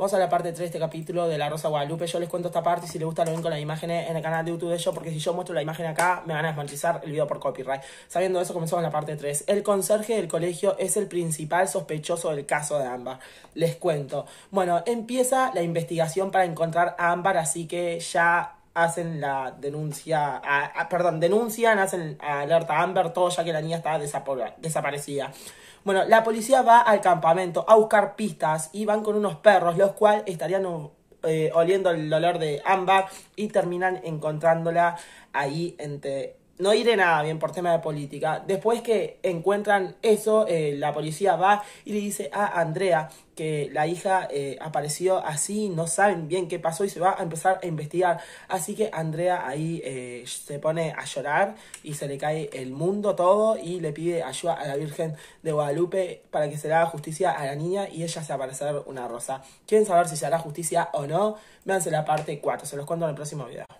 Vamos a la parte 3 de este capítulo de La Rosa Guadalupe. Yo les cuento esta parte y si les gusta lo ven con las imágenes en el canal de YouTube de ellos, porque si yo muestro la imagen acá, me van a desmonetizar el video por copyright. Sabiendo eso, comenzamos la parte 3. El conserje del colegio es el principal sospechoso del caso de Ámbar. Les cuento. Bueno, empieza la investigación para encontrar a Ámbar, así que ya hacen la denuncia, a, perdón, denuncian, hacen alerta a Amber, todo ya que la niña estaba desaparecida. Bueno, la policía va al campamento a buscar pistas y van con unos perros, los cuales estarían eh, oliendo el olor de Amber y terminan encontrándola ahí entre no iré nada bien por tema de política. Después que encuentran eso, eh, la policía va y le dice a Andrea que la hija eh, apareció así, no saben bien qué pasó y se va a empezar a investigar. Así que Andrea ahí eh, se pone a llorar y se le cae el mundo todo y le pide ayuda a la Virgen de Guadalupe para que se le haga justicia a la niña y ella se aparecer una rosa. ¿Quieren saber si se hará justicia o no? Véanse la parte 4, se los cuento en el próximo video.